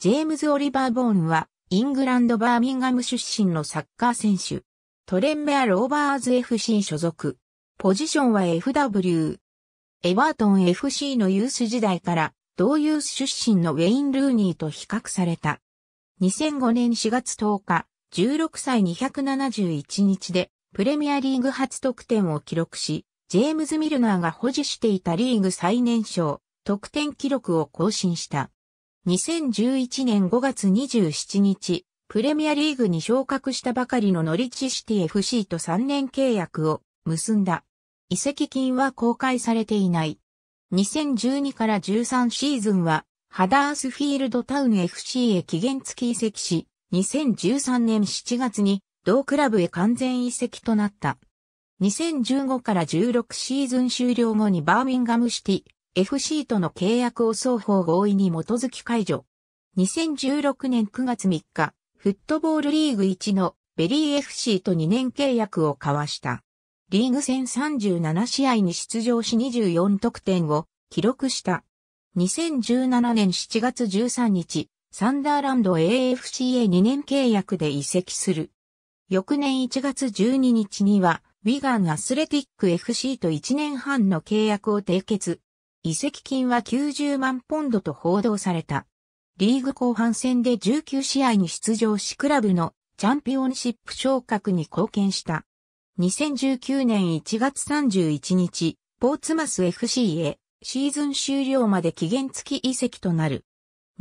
ジェームズ・オリバー・ボーンは、イングランド・バーミンガム出身のサッカー選手。トレンベア・ローバーズ FC 所属。ポジションは FW。エバートン FC のユース時代から、同ユース出身のウェイン・ルーニーと比較された。2005年4月10日、16歳271日で、プレミアリーグ初得点を記録し、ジェームズ・ミルナーが保持していたリーグ最年少、得点記録を更新した。2011年5月27日、プレミアリーグに昇格したばかりのノリッチシティ FC と3年契約を結んだ。移籍金は公開されていない。2012から13シーズンは、ハダースフィールドタウン FC へ期限付き移籍し、2013年7月に同クラブへ完全移籍となった。2015から16シーズン終了後にバーミンガムシティ FC との契約を双方合意に基づき解除。2016年9月3日、フットボールリーグ1のベリー FC と2年契約を交わした。リーグ戦37試合に出場し24得点を記録した。2017年7月13日、サンダーランド AFC へ2年契約で移籍する。翌年1月12日には、ウィガンアスレティック FC と1年半の契約を締結。移籍金は90万ポンドと報道された。リーグ後半戦で19試合に出場しクラブのチャンピオンシップ昇格に貢献した。2019年1月31日、ポーツマス FC へシーズン終了まで期限付き移籍となる。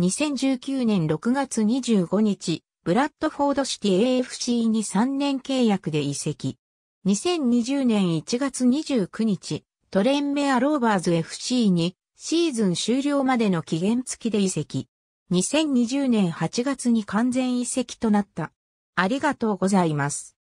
2019年6月25日、ブラッドフォードシティ AFC に3年契約で移籍。2020年1月29日、トレンメアローバーズ FC にシーズン終了までの期限付きで移籍。2020年8月に完全移籍となった。ありがとうございます。